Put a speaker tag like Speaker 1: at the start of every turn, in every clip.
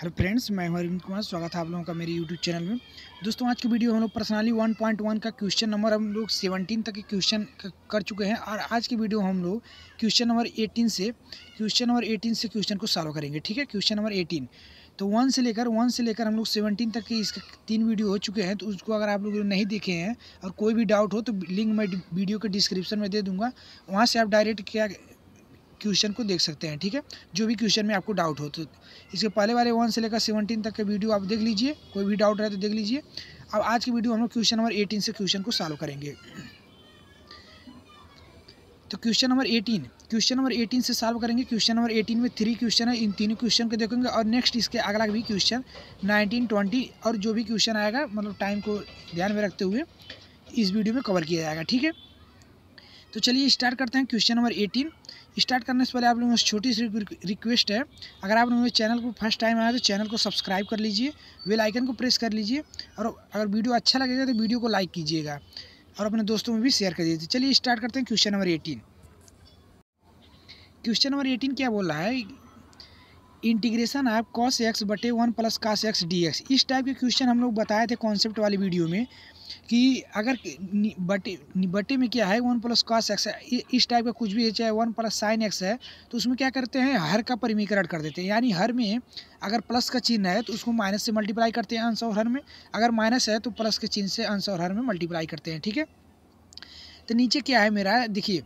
Speaker 1: hello friends मैं हूं अरविंद कुमार स्वागत है आप लोगों का मेरे यूट्यूब चैनल में दोस्तों आज की वीडियो हम लोग पर्सनली 1.1 का क्वेश्चन नंबर हम लोग 17 तक के क्वेश्चन कर चुके हैं और आज की वीडियो हम लोग क्वेश्चन नंबर 18 से क्वेश्चन नंबर 18 से क्वेश्चन को सॉल्व करेंगे ठीक है क्वेश्चन नंबर एटीन तो वन से लेकर वन से लेकर हम लोग सेवनटीन तक के इसके तीन वीडियो हो चुके हैं तो उसको अगर आप लोग नहीं देखे हैं और कोई भी डाउट हो तो लिंक मैं वीडियो के डिस्क्रिप्शन में दे दूँगा वहाँ से आप डायरेक्ट क्या क्वेश्चन को देख सकते हैं ठीक है जो भी क्वेश्चन में आपको डाउट हो तो इसके पहले वाले वन से लेकर सेवनटीन तक के वीडियो आप देख लीजिए कोई भी डाउट रहे तो देख लीजिए अब आज की वीडियो हम लोग क्वेश्चन नंबर एटीन से क्वेश्चन को सॉल्व करेंगे तो question number eighteen question number eighteen से सॉल्व करेंगे क्वेश्चन नंबर एटीन में थ्री क्वेश्चन है इन तीनों क्वेश्चन को देखेंगे और नेक्स्ट इसके अगला भी क्वेश्चन नाइनटीन ट्वेंटी और जो भी क्वेश्चन आएगा मतलब टाइम को ध्यान में रखते हुए इस वीडियो में कवर किया जाएगा ठीक है तो चलिए स्टार्ट करते हैं क्वेश्चन नंबर एटीन स्टार्ट करने से पहले आप लोगों से छोटी सी रिक्वेस्ट है अगर आप लोगों के चैनल को फर्स्ट टाइम आया तो चैनल को सब्सक्राइब कर लीजिए वेल आइकन को प्रेस कर लीजिए और अगर वीडियो अच्छा लगेगा तो वीडियो को लाइक कीजिएगा और अपने दोस्तों में भी शेयर कर दीजिए चलिए स्टार्ट करते हैं question number eighteen question number eighteen क्या बोल रहा है इंटीग्रेशन आप कॉस एक्स बटे one plus cos x d x इस टाइप के क्वेश्चन हम लोग बताए थे कॉन्सेप्ट वाली वीडियो में कि अगर बटे बटे में क्या है वन प्लस कॉस एक्स है इस टाइप का कुछ भी है चाहे वन प्लस साइन एक्स है तो उसमें क्या करते हैं हर का परिमीकरण कर देते हैं यानी हर में अगर प्लस का चिन्ह है तो उसको माइनस से मल्टीप्लाई करते हैं अंश और हर में अगर माइनस है तो प्लस के चिन्ह से अंश और हर में मल्टीप्लाई करते हैं ठीक है तो नीचे क्या है मेरा देखिए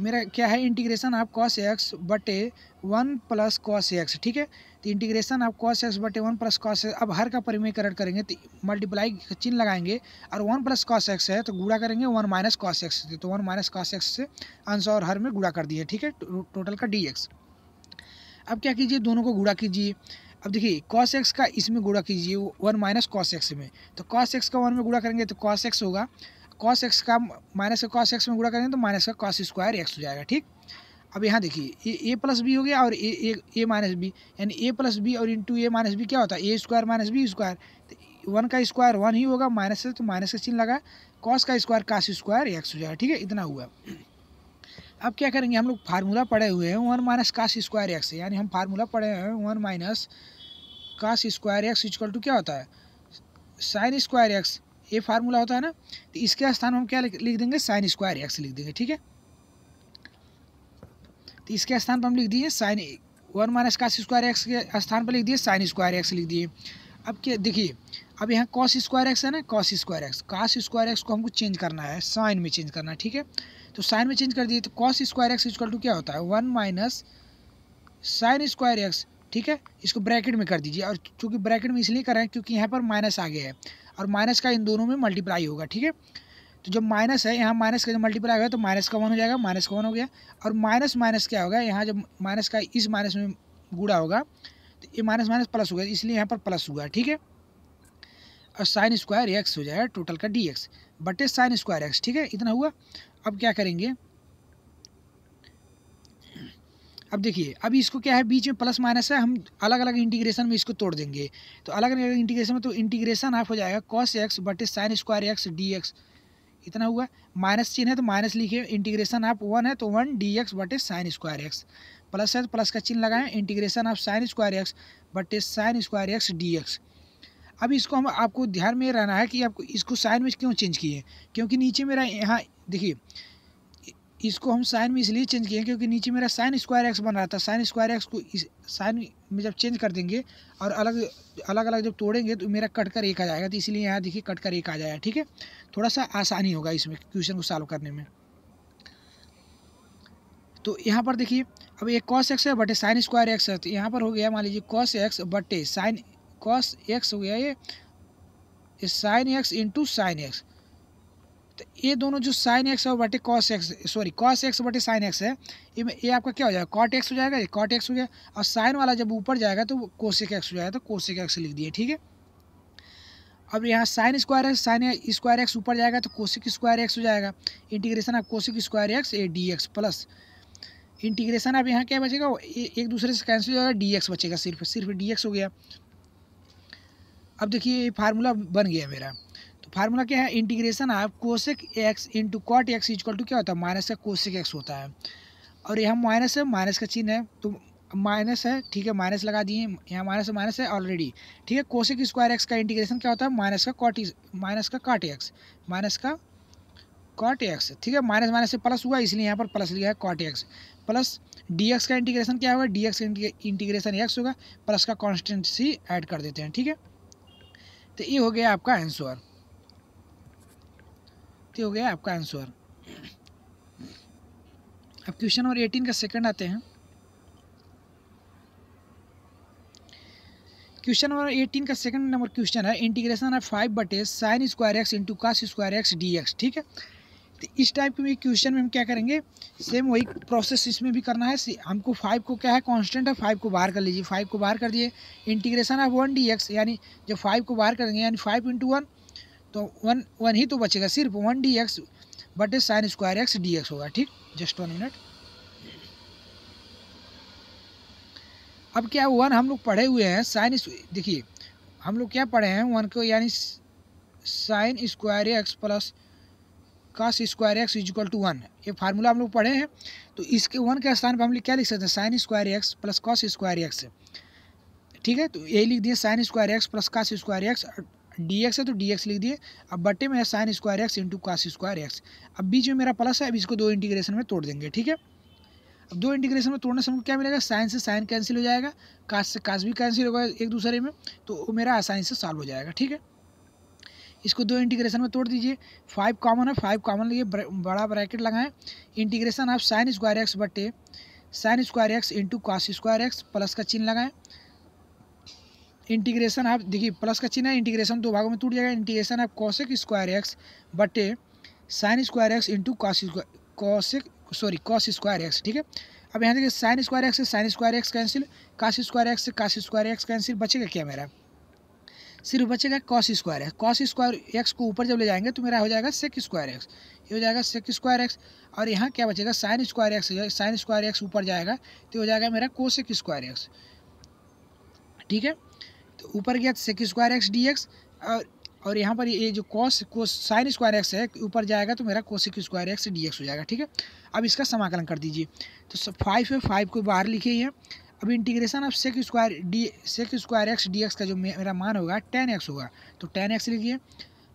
Speaker 1: मेरा क्या है इंटीग्रेशन आप कॉस एक्स बटे वन प्लस कॉस एक्स ठीक है तो इंटीग्रेशन आप कॉस एक्स बटे वन प्लस कॉस एक्स अब हर का परिमेयकरण करेंगे तो मल्टीप्लाई चिन्ह लगाएंगे और वन प्लस कॉस एक्स है तो गुड़ा करेंगे वन माइनस कॉस एक्स से तो वन माइनस कॉस एक्स से आंसर और हर में गुड़ा कर दिए ठीक है टोटल तो का डी एक्स अब क्या कीजिए दोनों को गुड़ा कीजिए अब देखिए कॉस एक्स का इसमें गुड़ा कीजिए वन माइनस कॉस एक्स में तो कॉस एक्स का वन में गुड़ा करेंगे तो कॉस एक्स होगा कॉस एक्स का माइनस का कॉस एक्स में गुड़ा करेंगे तो माइनस का कॉस स्क्वायर एक्स हो जाएगा ठीक अब यहाँ देखिए ए ए प्लस बी हो गया और ए ए माइनस बी यानी ए प्लस बी और इंटू ए माइनस बी क्या होता है a square minus b square तो वन का स्क्वायर वन ही होगा माइनस से तो माइनस का चिन्ह लगा कॉस का स्क्वायर कॉस स्क्वायर एक्स हो जाएगा ठीक है इतना हुआ अब क्या करेंगे हम लोग फार्मूला पढ़े हुए हैं one minus cos square x यानी हम फार्मूला पढ़े हुए हैं one minus cos square x equal to क्या होता है साइन स्क्वायर एक्स ये फार्मूला होता है ना तो इसके स्थान हम क्या लिख देंगे साइन स्क्वायर एक्स लिख देंगे ठीक है तो इसके स्थान पर हम लिख दिए sine one minus cos square x के स्थान पर लिख दिए साइन स्क्वायर एक्स लिख दिए अब क्या देखिए अब यहाँ कॉस स्क्वायर एक्स है ना cos square x cos square x को हमको चेंज करना है साइन में चेंज करना है ठीक है तो साइन में चेंज कर दिए तो cos square x equal to क्या होता है one minus sine square x ठीक है इसको ब्रैकेट में कर दीजिए और चूँकि ब्रैकेट में इसलिए कर रहे हैं क्योंकि यहाँ पर माइनस आ गया है और माइनस का इन दोनों में मल्टीप्लाई होगा ठीक है तो जब माइनस है यहाँ माइनस का जब मल्टीप्लाई होगा तो माइनस का वन हो जाएगा माइनस का वन हो गया और माइनस माइनस क्या होगा यहाँ जब माइनस का इस माइनस में गुड़ा होगा तो ये माइनस माइनस प्लस हो गया इसलिए यहाँ पर प्लस हुआ ठीक है और साइन स्क्वायर एक्स हो जाएगा टोटल का डी एक्स बटे साइन स्क्वायर एक्स ठीक है इतना हुआ अब क्या करेंगे अब देखिए अब इसको क्या है बीच में प्लस माइनस है हम अलग अलग इंटीग्रेशन में इसको तोड़ देंगे तो अलग अलग इंटीग्रेशन में तो इंटीग्रेशन आप हो जाएगा कॉस एक्स बटे sine square x d x इतना हुआ माइनस चिन्ह है तो माइनस लिखिए इंटीग्रेशन आप वन है तो वन डी एक्स बटे साइन स्क्वायर एक्स प्लस है तो प्लस का चिन्ह लगाएं integration of sine square x बटे sine square x d x अब इसको हम आपको ध्यान में रहना है कि आपको इसको साइन में क्यों चेंज किए क्योंकि नीचे मेरा यहाँ देखिए इसको हम साइन में इसलिए चेंज किए क्योंकि नीचे मेरा साइन स्क्वायर एक्स बन रहा था साइन स्क्वायर एक्स को इस साइन में जब चेंज कर देंगे और अलग अलग अलग जब तोड़ेंगे तो मेरा कट कर एक आ जाएगा तो इसलिए यहाँ देखिए कट कर एक आ जाएगा ठीक है थोड़ा सा आसानी होगा इसमें क्वेश्चन को सॉल्व करने में तो यहाँ पर देखिए अब एक कॉस एक्स है बटे साइन स्क्वायर एक्स है तो यहाँ पर हो गया मान लीजिए कॉस एक्स बटे साइन कॉस एक्स हो गया ये sine x into sine x तो ये दोनों जो साइन एक्स और बटे cos x sorry cos x बटे साइन एक्स है ये ये आपका क्या हो जाएगा कॉट एक्स हो जाएगा ये कॉट एक्स हो गया और साइन वाला जब ऊपर जाएगा तो कोशिक एक्स हो जाएगा तो कोशिक एक्स लिख दिए ठीक है अब यहाँ sine square x sine square x ऊपर जाएगा तो कोशिक स्क्वायर एक्स हो जाएगा integration of cosec square x ए d x plus integration of यहाँ क्या बचेगा एक दूसरे से कैंसिल हो जाएगा डी एक्स बचेगा सिर्फ सिर्फ डी एक्स हो गया अब देखिए ये फार्मूला बन गया मेरा फार्मूला क्या है integration of cosec x into cot x equal to क्या होता है माइनस का कोशिक एक्स होता है और यहाँ माइनस है माइनस का चिन्ह है तो माइनस है ठीक है माइनस लगा दिए यहाँ माइनस है माइनस है ऑलरेडी ठीक है कोशिक स्क्वायर एक्स का इंटीग्रेशन क्या होता है माइनस का कॉट माइनस का कॉट एक्स माइनस का कॉट एक्स ठीक है माइनस माइनस से प्लस हुआ इसलिए यहाँ पर प्लस लिया है cot x plus d x का इंटीग्रेशन क्या होगा डी एक्स का इंटीग्रेशन एक्स होगा प्लस का कॉन्स्टेंट सी ऐड कर देते हैं ठीक है तो ये हो गया आपका आंसर तो हो गया आपका आंसर अब क्वेश्चन नंबर एटीन का सेकंड आते हैं क्वेश्चन नंबर एटीन का सेकंड नंबर क्वेश्चन है इंटीग्रेशन ऑफ फाइव बटे sine square x into cos square x d x ठीक है तो इस टाइप के क्वेश्चन में हम क्या करेंगे सेम वही प्रोसेस इसमें भी करना है हमको फाइव को क्या है कांस्टेंट है फाइव को बाहर कर लीजिए फाइव को बाहर कर दिए integration of one d x यानी जब फाइव को बाहर करेंगे यानी फाइव इंटू वन तो वन वन ही तो बचेगा सिर्फ वन डी एक्स बटे sine square x d x होगा ठीक जस्ट वन मिनट अब क्या वन हम लोग पढ़े हुए हैं साइन देखिए हम लोग क्या पढ़े हैं वन को यानी sine square x plus cos square x is equal to one ये फार्मूला हम लोग पढ़े हैं तो इसके वन के स्थान पर हम लोग क्या लिख सकते हैं sine square x plus cos square x ठीक है तो यही लिख दिए sine square x plus cos square x d x है तो डी एक्स लिख दिए अब बटे में है sine square x into cos square x अब बीच में मेरा प्लस है अब इसको दो इंटीग्रेशन में तोड़ देंगे ठीक है अब दो इंटीग्रेशन में तोड़ने से हमको क्या मिलेगा साइन से साइन कैंसिल हो जाएगा कास से कास भी कैंसिल होगा एक दूसरे में तो वो मेरा आसानी से सॉल्व हो जाएगा ठीक है इसको दो इंटीग्रेशन में तोड़ दीजिए फाइव कॉमन है फाइव कॉमन लिए बड़ा ब्रैकेट लगाएं integration of sine square x बटे sine square x into cos square x plus का चिन्ह लगाएं इंटीग्रेशन आप देखिए प्लस का चिन्ह है इंटीग्रेशन दो भागों में टूट जाएगा integration of cosec square x बटे sine square x into cos cosec sorry cos square x ठीक है अब यहाँ देखिए साइन स्क्वायर एक्स से sine square x cancel cos square x से काश स्क्वायर एक्स कैंसिल बचेगा क्या मेरा सिर्फ बचेगा cos square x cos square x को ऊपर जब ले जाएंगे तो मेरा हो जाएगा सेक स्क्वायर एक्स ये हो जाएगा सेक स्क्वायर एक्स और यहाँ क्या बचेगा sine square x sine square x ऊपर जाएगा तो हो जाएगा मेरा कोसेक स्क्वायर एक्स ठीक है तो ऊपर गया sec square x d x और और यहाँ पर ये जो cos cos sine square x है ऊपर जाएगा तो मेरा cosec square x d x हो जाएगा ठीक है अब इसका समाकलन कर दीजिए तो फाइव है फाइव को बाहर लिखे ही है अब इंटीग्रेशन ऑफ सेक स्क्वायर डी sec square x d x का जो मेरा मान होगा टेन एक्स होगा तो टेन एक्स लिखिए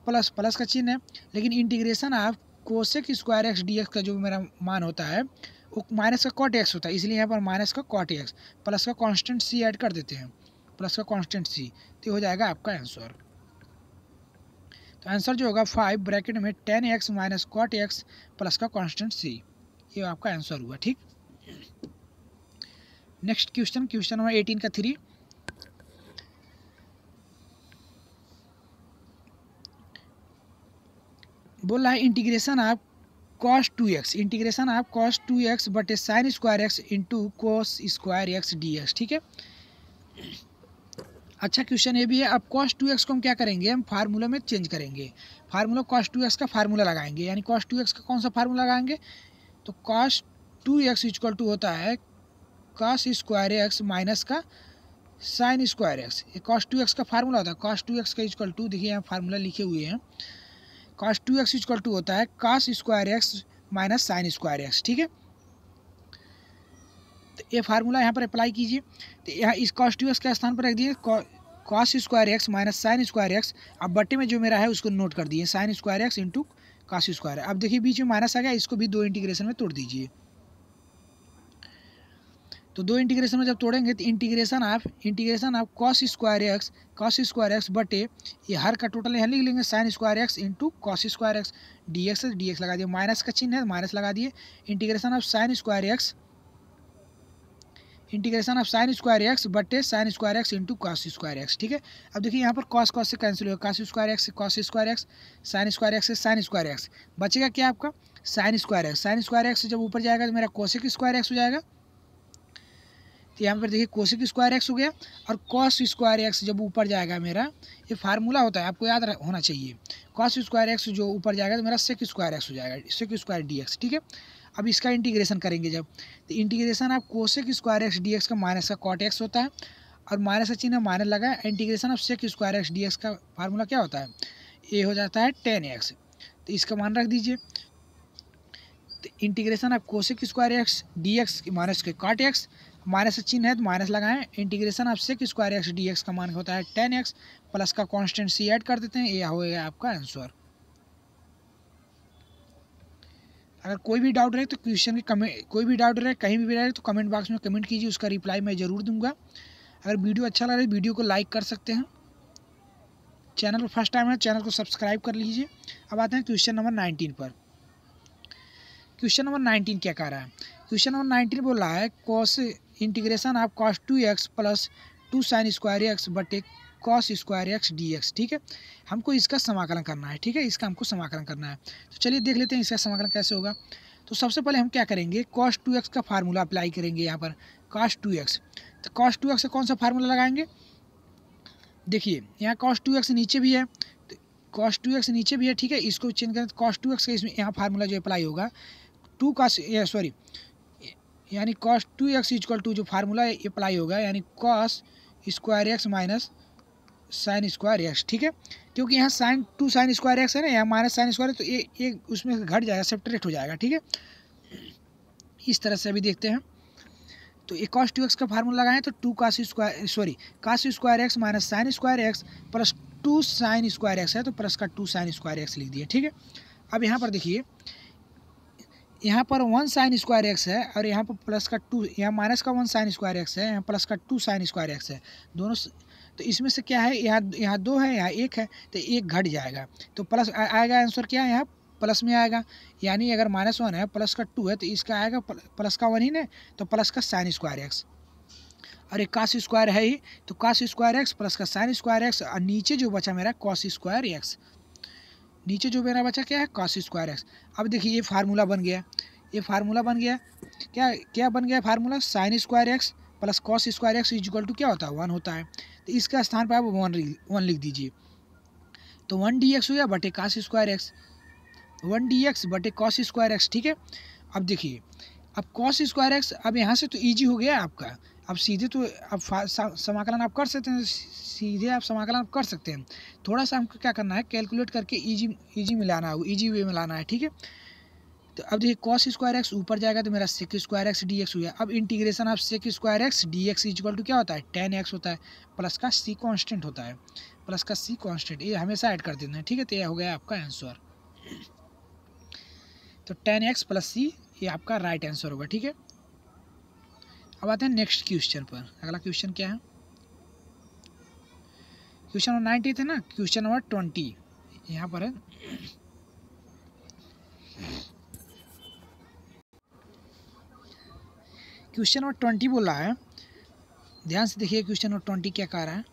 Speaker 1: प्लस प्लस का चिन्ह है लेकिन integration of cosec square x d x का जो मेरा मान होता है वो माइनस का कॉट एक्स होता है इसलिए यहाँ पर माइनस का कॉट एक्स प्लस का कॉन्स्टेंट सी ऐड कर देते हैं प्लस का कॉन्स्टेंट सी तो हो जाएगा आपका आंसर तो आंसर जो होगा फाइव ब्रैकेट में tan x minus cot x plus का कॉन्स्टेंट सी ये आपका आंसर हुआ ठीक next question question number eighteen का थ्री बोल रहा है integration of cos two x integration of cos two x बट ए sine square x into cos square x d x ठीक है अच्छा क्वेश्चन ये भी है अब कॉस टू एक्स को हम क्या करेंगे हम फार्मूला में चेंज करेंगे फार्मूला कॉस टू एक्स का फार्मूला लगाएंगे यानी कॉस टू एक्स का कौन सा फार्मूला लगाएंगे तो cos two x equal to होता है कॉस स्क्वायर एक्स माइनस का साइन स्क्वायर एक्स ये कॉस टू एक्स का फार्मूला होता है कॉस टू एक्स का इक्वल टू देखिए यहाँ फार्मूला लिखे हुए हैं cos two x equal to होता है cos square x minus sine square x ठीक है तो ये फार्मूला यहाँ पर अप्लाई कीजिए तो यहाँ इस कॉस टू एक्स के स्थान पर रख दिए cos square x minus sine square x अब बट्टे में जो मेरा है उसको नोट कर दिए sine square x into cos square अब देखिए बीच में माइनस आ गया इसको भी दो इंटीग्रेशन में तोड़ दीजिए तो दो इंटीग्रेशन में जब तोड़ेंगे तो integration of integration of cos square x cos square x बटे ये हर का टोटल यहाँ लिख लेंगे sine square x into cos square x d x d x लगा दिए माइनस का चिन्ह है माइनस लगा दिए integration of sine square x integration of sine square x बटे sine square x into cos square x ठीक है अब देखिए यहाँ पर कॉस कॉस से कैंसिल होगा cos square x cos square x sine square x से साइन स्क्वायर एक्स बचेगा क्या आपका sine square x sine square x जब ऊपर जाएगा तो मेरा कोशिक स्क्वायर एक्स हो जाएगा तो यहाँ पर देखिए कोशिक स्क्वायर एक्स हो गया और कॉस स्क्वायर एक्स जब ऊपर जाएगा मेरा ये फार्मूला होता है आपको याद होना चाहिए कॉस स्क्वायर एक्स जो ऊपर जाएगा तो मेरा सेक स्क्वायर एक्स हो जाएगा सेक स्क्वायर डी एक्स ठीक है अब इसका इंटीग्रेशन करेंगे जब तो integration of cosec square x d x का माइनस का कॉट एक्स होता है और माइनस का चिन्ह माइनस लगा integration of sec square x d x का फार्मूला क्या होता है ए हो जाता है टेन एक्स तो इसका मान रख दीजिए तो integration of cosec square x d x minus के कॉट एक्स माइनस का चिन्ह है तो माइनस लगाएं integration of sec square x d x का मान होता है टेन एक्स प्लस का कॉन्स्टेंट सी ऐड कर देते हैं ये होगा आपका आंसर अगर कोई भी डाउट रहे तो क्वेश्चन के कमेंट कोई भी डाउट रहे कहीं भी रहे तो कमेंट बॉक्स में कमेंट कीजिए उसका रिप्लाई मैं ज़रूर दूंगा अगर वीडियो अच्छा लग रहा है वीडियो को लाइक कर सकते हैं चैनल पर फर्स्ट टाइम है चैनल को सब्सक्राइब कर लीजिए अब आते हैं क्वेश्चन नंबर नाइनटीन पर क्वेश्चन नंबर नाइनटीन क्या कह रहा है क्वेश्चन नंबर नाइनटीन बोल रहा है cos integration of cos two x plus two sine square x बटे cos square x d x ठीक है हमको इसका समाकलन करना है ठीक है इसका हमको समाकलन करना है तो चलिए देख लेते हैं इसका समाकलन कैसे होगा तो सबसे पहले हम क्या करेंगे कॉस टू एक्स का फार्मूला अप्लाई करेंगे यहाँ पर कॉस टू एक्स तो कॉस टू एक्स का कौन सा फार्मूला लगाएंगे देखिए यहाँ कॉस टू एक्स नीचे भी है तो कॉस टू एक्स नीचे भी है ठीक है इसको चेंज करें तो कॉस टू एक्स का इसमें यहाँ फार्मूला जो अप्लाई होगा टू का सॉरी यानी cos two x equal to जो फार्मूला अप्लाई होगा यानी cos square x minus sine square x ठीक है क्योंकि यहाँ sine two sine square x है ना यहाँ माइनस साइन स्क्वायर है तो ये एक उसमें घट जाएगा सेपरेट हो जाएगा ठीक है इस तरह से अभी देखते हैं तो एक कॉस टू एक्स का फार्मूला लगाएं तो two cos square sorry cos square x minus sine square x plus two sine square x है तो प्लस का टू साइन स्क्वायर एक्स लिख दिया ठीक है अब यहाँ पर देखिए यहाँ पर वन साइन स्क्वायर एक्स है और यहाँ पर प्लस का टू यहाँ माइनस का वन साइन स्क्वायर एक्स है यहाँ प्लस का टू साइन स्क्वायर एक्स है दोनों तो इसमें से क्या है यहाँ यहाँ दो है यहाँ एक है तो एक घट जाएगा तो प्लस आएगा आंसर क्या है यहाँ प्लस में आएगा यानी अगर माइनस वन है प्लस का टू है तो इसका आएगा प्लस का वन ही ना तो प्लस का साइन स्क्वायर एक्स और एक कास स्क्वायर है ही तो कास स्क्वायर एक्स प्लस का साइन स्क्वायर एक्स और नीचे जो बचा मेरा कॉस स्क्वायर एक्स नीचे जो मेरा बचा क्या है कॉस स्क्वायर एक्स अब देखिए ये फार्मूला बन गया ये फार्मूला बन गया क्या क्या बन गया formula sine square x plus cos square x is equal to क्या होता है वन होता है तो इसका स्थान पर आप वन वन लिख दीजिए तो वन डी एक्स हो गया बटे cos square x one d x बटे कॉस स्क्वायर एक्स ठीक है अब देखिए अब कॉस स्क्वायर एक्स अब यहाँ से तो ईजी हो गया आपका अब सीधे तो अब समाकलन आप कर सकते हैं सीधे आप समाकलन आप कर सकते हैं थोड़ा सा हमको क्या करना है कैलकुलेट करके ईजी ईजी मिलाना है ईजी वे में लाना है ठीक है तो अब देखिए कॉस स्क्वायर एक्स ऊपर जाएगा तो मेरा sec square x d x हो गया अब integration of sec square x d x equal to क्या होता है टेन एक्स होता है प्लस का सी कॉन्स्टेंट होता है प्लस का सी कॉन्स्टेंट ये हमेशा ऐड कर देते हैं ठीक है तो यह हो गया आपका आंसर तो टेन एक्स प्लस सी ये आपका राइट आंसर होगा ठीक है अब आते हैं नेक्स्ट क्वेश्चन पर अगला क्वेश्चन क्या है क्वेश्चन नंबर नाइनटी थे ना क्वेश्चन नंबर ट्वेंटी यहाँ पर है क्वेश्चन नंबर ट्वेंटी बोला है ध्यान से देखिए क्वेश्चन नंबर ट्वेंटी क्या कह रहा है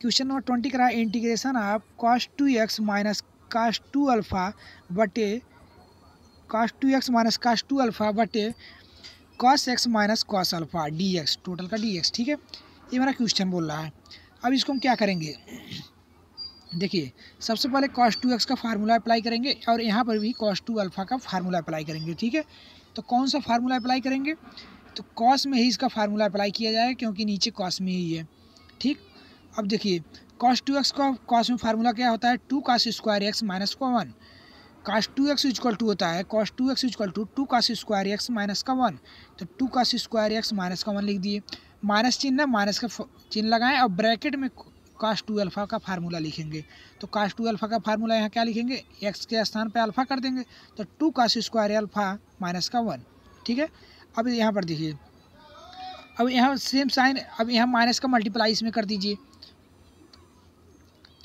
Speaker 1: क्वेश्चन नंबर ट्वेंटी करा है integration of cos two x minus cos two alpha बटे cos two x minus cos two alpha बटे cos x minus cos alpha d x total का डी एक्स ठीक है ये मेरा क्वेश्चन बोल रहा है अब इसको हम क्या करेंगे देखिए सबसे पहले कॉस टू एक्स का फार्मूला अप्लाई करेंगे और यहाँ पर भी कॉस टू अल्फ़ा का फार्मूला अप्लाई करेंगे ठीक है तो कौन सा फार्मूला अप्लाई करेंगे तो कॉस में ही इसका फार्मूला अप्लाई किया जाएगा क्योंकि नीचे कॉस में ही है ठीक अब देखिए कॉस टू एक्स का कॉस में फार्मूला क्या होता है two cos square x minus का one cos two x equal to होता है cos two x equal to two cos square x minus का वन तो two cos square x minus का वन लिख दिए माइनस चिन्ह माइनस का चिन्ह लगाएं और ब्रैकेट में काश टू अल्फ़ा का फार्मूला लिखेंगे तो काश टू अल्फ़ा का फार्मूला यहाँ क्या लिखेंगे एक्स के स्थान पर अल्फ़ा कर देंगे तो two cos square alpha minus का वन ठीक है अब यहाँ पर देखिए अब यहाँ सेम साइन अब यहाँ माइनस का मल्टीप्लाई इसमें कर दीजिए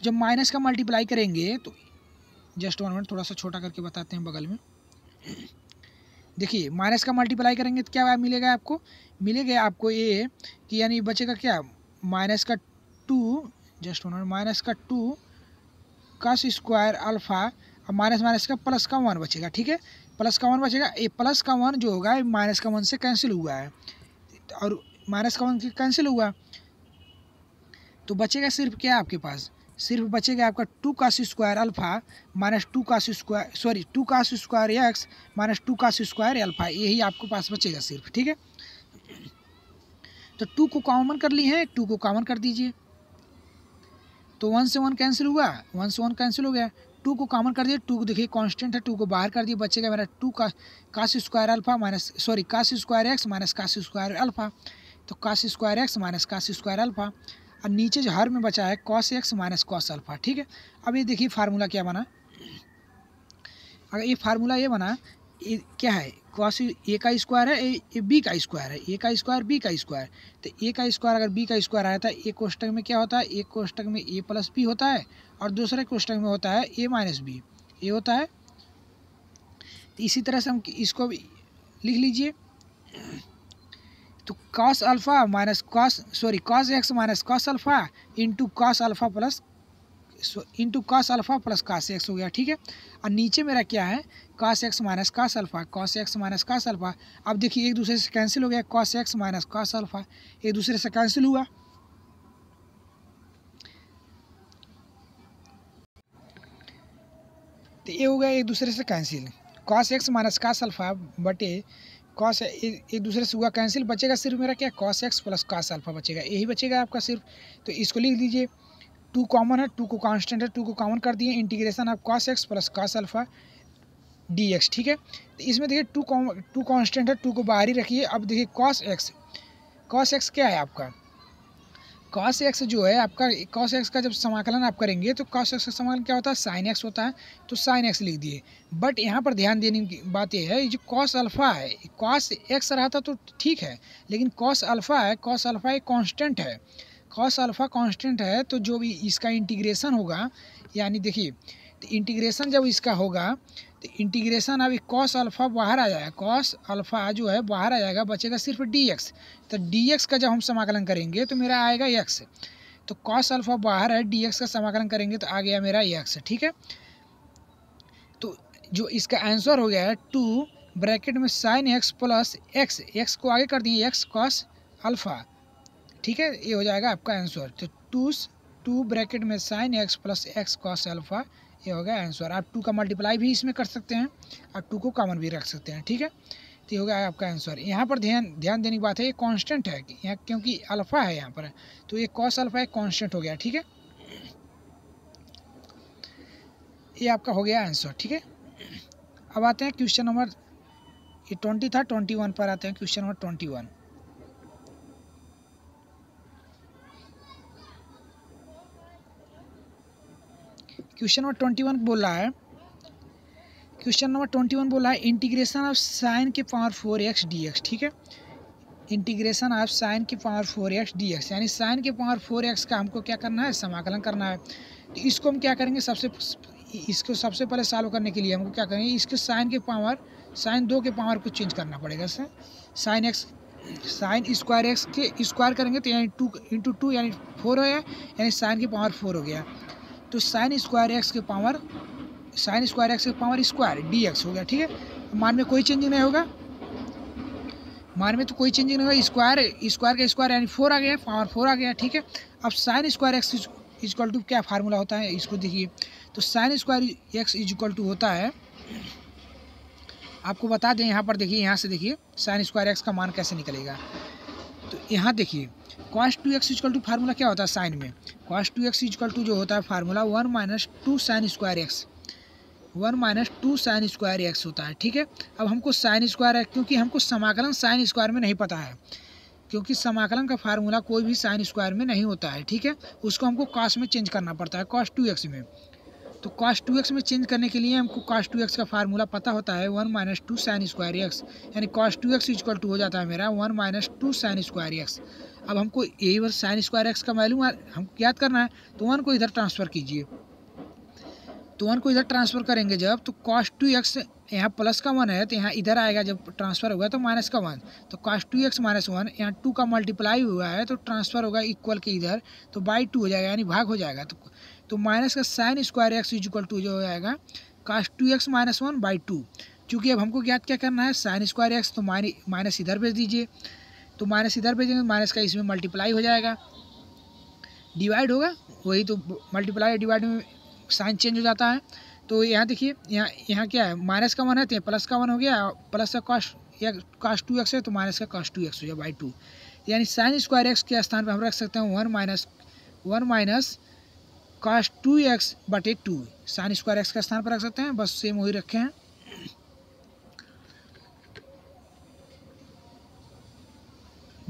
Speaker 1: जब माइनस का मल्टीप्लाई करेंगे तो जस्ट वन मिनट थोड़ा सा छोटा करके बताते हैं बगल में देखिए माइनस का मल्टीप्लाई करेंगे तो क्या मिलेगा आपको मिलेगा आपको ये कि यानी बचेगा क्या माइनस का जस्ट वन माइनस का टू कस स्क्वायर अल्फा और माइनस माइनस का प्लस का वन बचेगा ठीक है प्लस का वन बचेगा ए प्लस का वन जो होगा माइनस का वन से कैंसिल हुआ है और माइनस का वन कैंसिल हुआ तो बचेगा सिर्फ क्या आपके पास सिर्फ बचेगा आपका two cos square alpha minus two cos square sorry two cos square x minus two cos square alpha यही आपके पास बचेगा सिर्फ ठीक है तो टू को कॉमन कर लिए हैं टू को कॉमन कर दीजिए तो वन से वन कैंसिल हुआ वन से वन कैंसिल हो गया टू को कॉमन कर दिया टू को देखिए कांस्टेंट है टू को बाहर कर दिया बचेगा मेरा टू का cos square alpha minus sorry cos square x minus cos square alpha तो cos square x minus cos square alpha और नीचे जो हर में बचा है cos x minus cos alpha ठीक है अब ये देखिए फार्मूला क्या बना अगर ये फार्मूला ये बना क्या है कॉस ए का स्क्वायर है ये बी का स्क्वायर है ए का स्क्वायर बी का स्क्वायर तो ए का स्क्वायर अगर बी का स्क्वायर आया था एक कोष्टक में क्या होता है एक कोष्टक में ए प्लस बी होता है और दूसरे कोष्टक में होता है ए माइनस बी ये होता है तो इसी तरह से हम इसको भी लिख लीजिए तो cos alpha minus cos sorry cos x minus cos alpha into cos alpha plus into cos alpha plus cos x हो गया ठीक है और नीचे मेरा क्या है cos x minus cos alpha cos x minus cos alpha अब देखिए एक दूसरे से कैंसिल हो गया cos x minus cos alpha एक दूसरे से कैंसिल हुआ तो ये हो गया एक दूसरे से cancel cos x minus cos alpha बटे कॉस एक दूसरे से हुआ कैंसिल बचेगा सिर्फ मेरा क्या cos x plus cos alpha बचेगा यही बचेगा आपका सिर्फ तो इसको लिख दीजिए टू कॉमन है टू को कांस्टेंट है टू को कॉमन कर दिए integration of cos x plus cos alpha d x ठीक है तो इसमें देखिए टू कॉम टू कॉन्स्टेंट है टू को बाहर ही रखिए अब देखिए कॉस एक्स कॉस एक्स क्या है आपका कॉस एक्स जो है आपका कॉस एक्स का जब समाकलन आप करेंगे तो कॉस एक्स का समाकलन क्या होता है साइन एक्स होता है तो साइन एक्स लिख दिए बट यहाँ पर ध्यान देने की बात यह है जो कॉस अल्फ़ा है कॉस एक्स रहा था तो ठीक है लेकिन कॉस अल्फ़ा है कॉस अल्फ़ा एक कॉन्स्टेंट है कॉस अल्फ़ा कांस्टेंट है तो जो भी इसका इंटीग्रेशन होगा यानी देखिए तो इंटीग्रेशन जब इसका होगा तो इंटीग्रेशन अभी कॉस अल्फ़ा बाहर आ जाएगा कॉस अल्फ़ा जो है बाहर आ जाएगा बचेगा सिर्फ डी एक्स तो डी एक्स का जब हम समाकलन करेंगे तो मेरा आएगा एक्स तो कॉस अल्फ़ा बाहर है डी एक्स का समाकलन करेंगे तो आ गया मेरा एक्स ठीक है तो जो इसका आंसर हो गया है टू ब्रैकेट में sine x plus x x को आगे कर दिए एक्स कॉस अल्फ़ा ठीक है ये हो जाएगा आपका आंसर तो टू टू ब्रैकेट में sine x plus x cos alpha ये हो गया आंसर आप टू का मल्टीप्लाई भी इसमें कर सकते हैं आप टू को कॉमन भी रख सकते हैं ठीक है तो ये हो गया आपका आंसर यहाँ पर ध्यान ध्यान देने की बात है ये कांस्टेंट है यहाँ क्योंकि अल्फ़ा है यहाँ पर तो ये कॉस अल्फ़ा एक कॉन्स्टेंट हो गया ठीक है ये आपका हो गया आंसर ठीक है अब आते हैं क्वेश्चन नंबर ये ट्वेंटी था ट्वेंटी वन पर आते हैं question number twenty one question number twenty one बोला है क्वेश्चन नंबर ट्वेंटी वन बोला है इंटीग्रेशन ऑफ साइन के power four x d x ठीक है इंटीग्रेशन ऑफ साइन के power four x d x यानी साइन के पावर फोर एक्स का हमको क्या करना है समाकलन करना है तो इसको हम क्या करेंगे सबसे इसको सबसे पहले सॉल्व करने के लिए हमको क्या करेंगे इसके साइन के पावर साइन दो के पावर को चेंज करना पड़ेगा sir sine x sine square x के स्क्वायर करेंगे तो यानी टू इंटू टू यानी फोर हो गया यानी साइन के पावर फोर हो गया तो साइन स्क्वायर एक्स के पावर साइन स्क्वायर एक्स के पावर स्क्वायर डी एक्स हो गया ठीक है मान में कोई चेंजिंग नहीं होगा मान में तो कोई चेंजिंग नहीं होगा स्क्वायर स्क्वायर का स्क्वायर यानी फोर आ गया पावर फोर आ गया ठीक है अब sine square x equal to क्या फार्मूला होता है इसको देखिए तो sine square x equal to होता है आपको बता दें यहाँ पर देखिए यहाँ से देखिए साइन स्क्वायर एक्स का मान कैसे निकलेगा तो यहाँ देखिए cos two x equal to formula क्या होता है साइन में cos two x equal to जो होता है formula one minus two sine square x one minus two sine square x होता है ठीक है अब हमको साइन स्क्वायर एक्स क्योंकि हमको समाकलन साइन स्क्वायर में नहीं पता है क्योंकि समाकलन का फार्मूला कोई भी साइन स्क्वायर में नहीं होता है ठीक है उसको हमको कॉस में चेंज करना पड़ता है कॉस टू एक्स में तो कॉस टू एक्स में चेंज करने के लिए हमको कॉस टू एक्स का फार्मूला पता होता है one minus two sine square x यानी cos two x equal to हो जाता है मेरा one minus two sine square x अब हमको ए और साइन स्क्वायर एक्स का वैल्यू हमको याद करना है तो वन को इधर ट्रांसफ़र कीजिए तो वन को इधर ट्रांसफ़र करेंगे जब तो कॉस टू एक्स यहाँ प्लस का वन है तो यहाँ इधर आएगा जब ट्रांसफ़र होगा तो माइनस का वन तो cos two x minus one यहाँ टू का मल्टीप्लाई हुआ है तो ट्रांसफ़र होगा इक्वल के इधर तो बाई टू हो जाएगा यानी भाग हो जाएगा तो तो माइनस का sine square x is equal to जो हो जाएगा cos two x minus one by two चूँकि अब हमको ज्ञात क्या करना है साइन स्क्वायर एक्स तो माइनस इधर भेज दीजिए तो माइनस इधर भेजेंगे तो माइनस का इसमें मल्टीप्लाई हो जाएगा डिवाइड होगा वही तो मल्टीप्लाई डिवाइड में साइन चेंज हो जाता है तो यहाँ देखिए यहाँ यहाँ क्या है माइनस का वन है तो प्लस का वन हो गया प्लस का कॉस्ट या टू एक्स है तो माइनस का कास्ट टू एक्स हो गया बाई टू यानी साइन स्क्वायर एक्स के स्थान पर हम रख सकते हैं one minus one minus cos two x बटे टू साइन स्क्वायर एक्स का स्थान पर रख सकते हैं बस सेम वही रखे हैं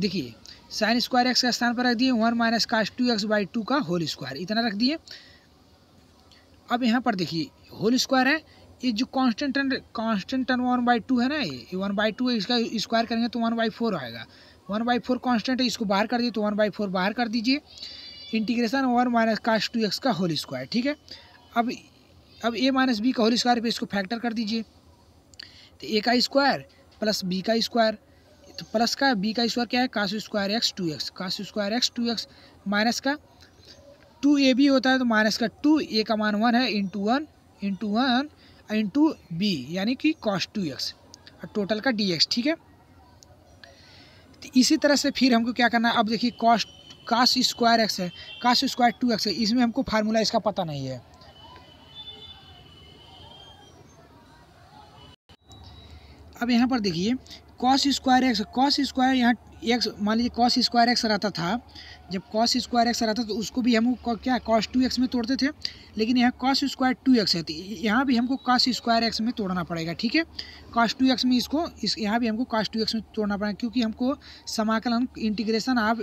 Speaker 1: देखिए साइन स्क्वायर एक्स का स्थान पर रख दिए one minus cos two x by two का होल स्क्वायर इतना रख दिए अब यहाँ पर देखिए होल स्क्वायर है ये जो constant term constant term one by two है ना ये वन बाई टू इसका स्क्वायर करेंगे तो वन बाई फोर आएगा वन बाई फोर कॉन्स्टेंट है इसको बाहर कर दिए तो वन बाई फोर बाहर कर दीजिए integration one minus cos two x का होल स्क्वायर ठीक है अब अब ए माइनस बी का होल स्क्वायर पे इसको फैक्टर कर दीजिए तो ए का स्क्वायर प्लस बी का स्क्वायर तो प्लस का बी का स्क्वायर क्या है cos square x two x cos square x two x minus का टू ए बी होता है तो माइनस का टू ए का मान वन है into one into one into b यानी कि कॉस टू एक्स और टोटल का डी एक्स ठीक है तो इसी तरह से फिर हमको क्या करना है अब देखिए कॉस्ट काश स्क्वायर एक्स है काश स्क्वायर टू एक्स है इसमें हमको फार्मूला इसका पता नहीं है अब यहाँ पर देखिए cos square x cos square यहाँ एक्स मान लीजिए कॉस स्क्वायर एक्स रहता था जब कॉस स्क्वायर एक्स रहता था तो उसको भी हम क्या कॉस टू एक्स में तोड़ते थे लेकिन यहाँ कॉस स्क्वायर टू एक्स है तो यहाँ भी हमको कॉस स्क्वायर एक्स में तोड़ना पड़ेगा ठीक है कॉस टू एक्स में इसको इस यहाँ भी हमको कॉस टू एक्स में तोड़ना पड़ेगा क्योंकि हमको समाकलन integration of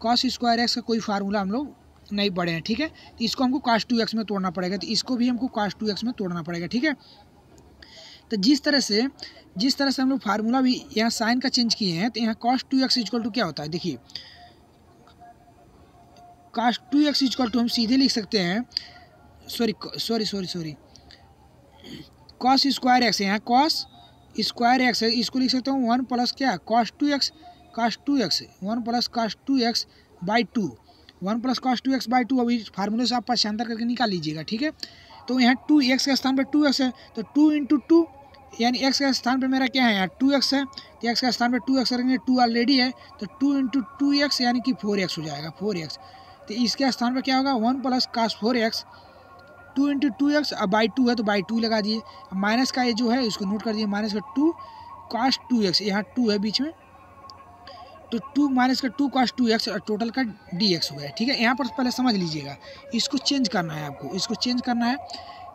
Speaker 1: cos square x का कोई फार्मूला हम लोग नहीं पढ़े हैं ठीक है तो इसको हमको कॉस टू एक्स में तोड़ना पड़ेगा तो इसको भी हमको कॉस टू एक्स में तोड़ना पड़ेगा ठीक है तो जिस तरह से जिस तरह से हम लोग फार्मूला भी यहाँ साइन का चेंज किए हैं तो यहाँ cos two x equal to क्या होता है देखिए cos two x equal to हम सीधे लिख सकते हैं sorry sorry sorry sorry cos square x यहाँ कॉस स्क्वायर एक्स है इसको लिख सकते हैं वन प्लस क्या cos two x cos two x one plus cos two x by two one plus cos two x by two अभी फार्मूले से आप पश्चांतर करके निकाल लीजिएगा ठीक है तो यहाँ टू एक्स के स्थान पर टू एक्स है तो टू इंटू टू यानी एक्स के स्थान पर मेरा क्या है यहाँ टू एक्स है तो एक्स के स्थान पर टू एक्स करेंगे टू ऑलरेडी है तो टू इंटू टू एक्स यानी कि फोर एक्स हो जाएगा फोर एक्स तो इसके स्थान पर क्या होगा one plus cos four x two into two x अब बाई टू है तो बाई टू लगा दिए माइनस का ये जो है इसको नोट कर दिए माइनस का टू कास टू एक्स यहाँ टू है बीच में तो टू माइनस का टू कॉस टू एक्स और टोटल का डी एक्स हो गया ठीक है यहाँ पर पहले समझ लीजिएगा इसको चेंज करना है आपको इसको चेंज करना है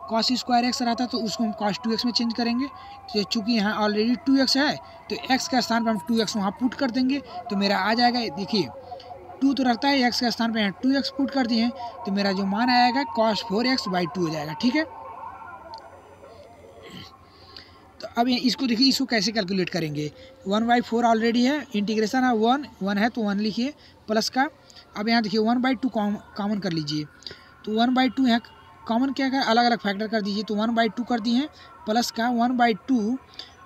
Speaker 1: कॉस स्क्वायर एक्स रहता है तो उसको हम कॉस टू एक्स में चेंज करेंगे तो चूँकि यहाँ ऑलरेडी टू एक्स है तो एक्स के स्थान पर हम टू एक्स वहाँ पुट कर देंगे तो मेरा आ जाएगा देखिए टू तो रखता है एक्स के स्थान पर यहाँ टू एक्स पुट कर दिए हैं तो मेरा जो मान आएगा cos four x by two हो जाएगा ठीक है अब इसको देखिए इसको कैसे कैलकुलेट करेंगे वन बाई फोर ऑलरेडी है इंटीग्रेशन है वन वन है तो वन लिखिए प्लस का अब यहाँ देखिए वन बाई टू कॉमन कर लीजिए तो वन बाई टू यहाँ कॉमन क्या कर अलग अलग फैक्टर कर दीजिए तो वन बाई टू कर दिए प्लस का one by two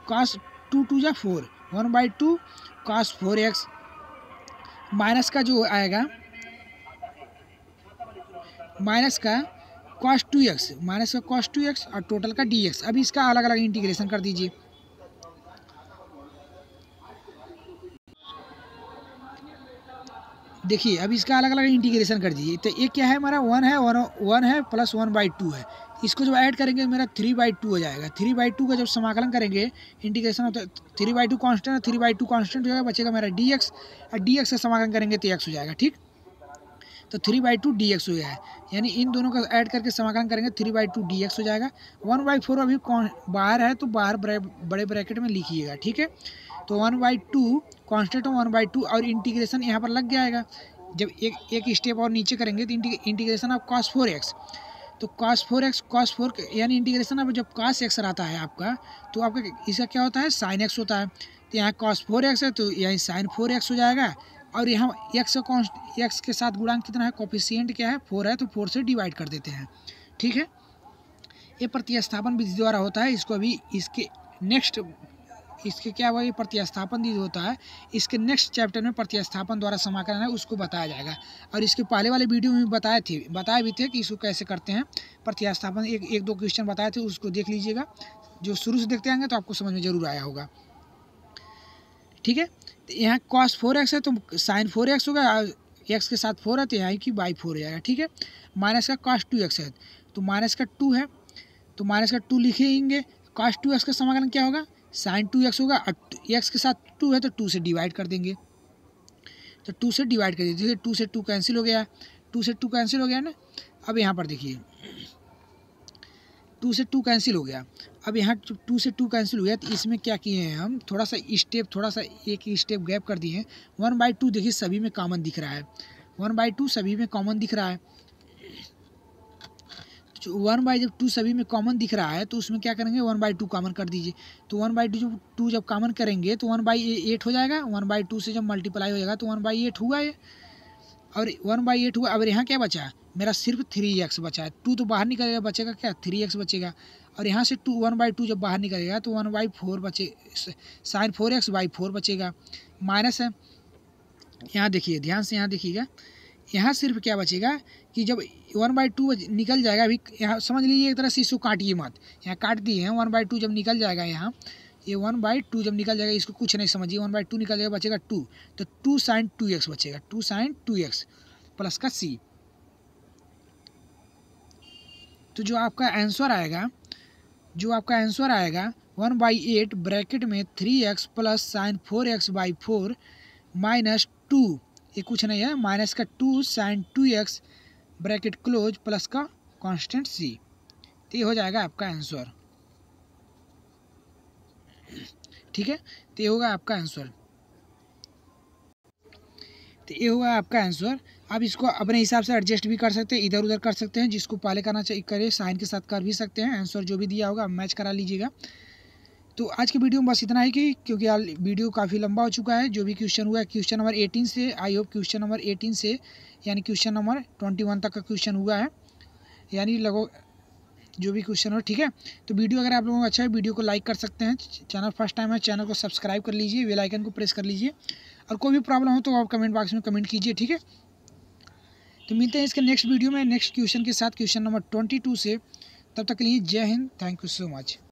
Speaker 1: cos two two या four one by two cos four x minus का जो आएगा माइनस का कॉस टू एक्स माइनस का कॉस टू एक्स और टोटल का डी एक्स अभी इसका अलग अलग इंटीग्रेशन कर दीजिए देखिए अब इसका अलग अलग इंटीग्रेशन कर दीजिए तो ये क्या है हमारा वन है वन वन है प्लस वन बाई टू है इसको जब ऐड करेंगे मेरा थ्री बाई टू हो जाएगा थ्री बाई टू का जब समाकलन करेंगे इंटीग्रेशन होता है three by two constant three by two constant हो जाएगा बचेगा मेरा डी एक्स और डी एक्स का समाकलन करेंगे तो एक्स हो जाएगा ठीक तो three by two d x हो गया है यानी इन दोनों का ऐड करके समाकलन करेंगे three by two d x हो जाएगा वन बाई फोर अभी कौन बाहर है तो बाहर बड़े ब्रैकेट में लिखिएगा ठीक है तो one by two constant one by two और इंटीग्रेशन यहाँ पर लग जाएगा जब एक एक स्टेप और नीचे करेंगे तो integration of cos four x तो cos four x cos four यानी इंटीग्रेशन अब जब कॉस एक्स रहता है आपका तो आपका इसका क्या होता है साइन एक्स होता है तो यहाँ कॉस फोर एक्स है तो यहीं साइन फोर एक्स हो जाएगा और यहाँ एक्स कॉन्स्ट एक्स के साथ गुणांक कितना है कॉफिशियंट क्या है फोर है तो फोर से डिवाइड कर देते हैं ठीक है ये प्रतिस्थापन विधि द्वारा होता है इसको अभी इसके नेक्स्ट इसके क्या हुआ ये प्रतिस्थापन विधि होता है इसके नेक्स्ट चैप्टर में प्रतिस्थापन द्वारा समाकलन है उसको बताया जाएगा और इसके पहले वाले वीडियो में भी बताए थे बताए भी थे कि इसको कैसे करते हैं प्रतिस्थापन एक एक दो क्वेश्चन बताए थे उसको देख लीजिएगा जो शुरू से देखते आएंगे तो आपको समझ में जरूर आया होगा ठीक है यहाँ कॉस फोर एक्स है तो साइन फोर एक्स होगा एक्स के साथ फोर है तो यहाँ की बाई फोर हो जाएगा ठीक है माइनस का कॉस टू एक्स है तो माइनस का टू है तो माइनस का टू लिखेंगे कॉस टू एक्स का समाकलन क्या होगा साइन टू एक्स होगा अब एक्स के साथ टू है तो टू से डिवाइड कर देंगे तो टू से डिवाइड कर दीजिए टू से टू कैंसिल हो गया टू से टू कैंसिल हो गया ना अब यहाँ पर देखिए टू से टू कैंसिल हो गया अब यहाँ टू से टू कैंसिल हुआ है तो इसमें क्या किए हैं हम थोड़ा सा स्टेप थोड़ा सा एक स्टेप गैप कर दिए हैं वन बाई टू देखिए सभी में कॉमन दिख रहा है वन बाई टू सभी में कॉमन दिख रहा है वन तो बाई जब टू सभी में कॉमन दिख रहा है तो उसमें क्या करेंगे वन बाई टू कॉमन कर दीजिए तो वन बाई टू जब टू जब कॉमन करेंगे तो वन बाई एट हो जाएगा वन बाई टू से जब मल्टीप्लाई हो जाएगा तो वन बाई एट हुआ है और वन बाई एट हुआ अब यहाँ क्या बचा है मेरा सिर्फ थ्री एक्स बचा है टू तो बाहर निकलेगा बचेगा क्या थ्री एक्स बचेगा और यहाँ से टू वन बाई टू जब बाहर निकलेगा तो वन बाई फोर बचे sine four x by four बचेगा माइनस है यहाँ देखिए ध्यान से यहाँ देखिएगा यहाँ सिर्फ क्या बचेगा कि जब वन बाई टू निकल जाएगा अभी यहाँ समझ लीजिए एक तरह से इसको काटिए मत यहाँ काट दिए हैं वन बाई टू जब निकल जाएगा यहाँ ये वन बाई टू जब निकल जाएगा इसको कुछ नहीं समझिए वन बाई टू निकल जाएगा बचेगा टू तो टू साइन टू एक्स बचेगा two sine two x plus का सी तो जो आपका आंसर आएगा जो आपका आंसर आएगा वन बाई एट ब्रैकेट में three x plus sine four x by four minus two ये कुछ नहीं है माइनस का two sine two x bracket close plus का कांस्टेंट सी तो ये हो जाएगा आपका आंसर ठीक है तो ये होगा आपका आंसर तो ये होगा आपका आंसर आप इसको अपने हिसाब से एडजस्ट भी कर सकते हैं इधर उधर कर सकते हैं जिसको पहले करना चाहिए करें साइन के साथ कर भी सकते हैं आंसर जो भी दिया होगा मैच करा लीजिएगा तो आज की वीडियो में बस इतना ही कि क्योंकि वीडियो काफ़ी लंबा हो चुका है जो भी क्वेश्चन हुआ है क्वेश्चन नंबर एटीन से I hope question number eighteen से यानी क्वेश्चन नंबर ट्वेंटी वन तक का क्वेश्चन हुआ है यानी लगो जो भी क्वेश्चन हो ठीक है तो वीडियो अगर आप लोगों को अच्छा है वीडियो को लाइक कर सकते हैं चैनल फर्स्ट टाइम है चैनल को सब्सक्राइब कर लीजिए वेलाइकन को प्रेस कर लीजिए और कोई भी प्रॉब्लम हो तो आप कमेंट बॉक्स में कमेंट कीजिए ठीक है तो मिलते हैं इसके नेक्स्ट वीडियो में नेक्स्ट क्वेश्चन के साथ क्वेश्चन नंबर ट्वेंटी टू से तब तक के लिए जय हिंद थैंक यू सो मच